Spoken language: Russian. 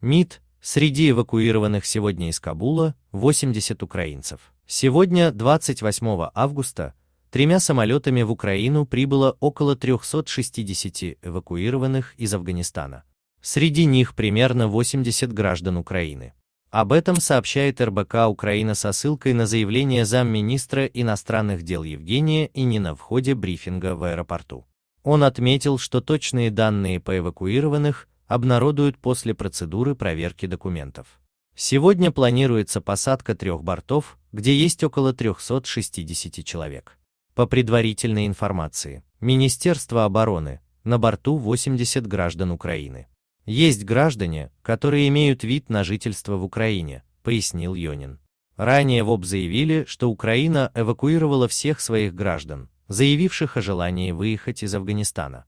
МИД, среди эвакуированных сегодня из Кабула 80 украинцев. Сегодня, 28 августа, тремя самолетами в Украину прибыло около 360 эвакуированных из Афганистана. Среди них примерно 80 граждан Украины. Об этом сообщает РБК Украина со ссылкой на заявление замминистра иностранных дел Евгения Инина в ходе брифинга в аэропорту. Он отметил, что точные данные по эвакуированных обнародуют после процедуры проверки документов. Сегодня планируется посадка трех бортов, где есть около 360 человек. По предварительной информации, Министерства обороны, на борту 80 граждан Украины. Есть граждане, которые имеют вид на жительство в Украине, пояснил Йонин. Ранее ВОП заявили, что Украина эвакуировала всех своих граждан, заявивших о желании выехать из Афганистана.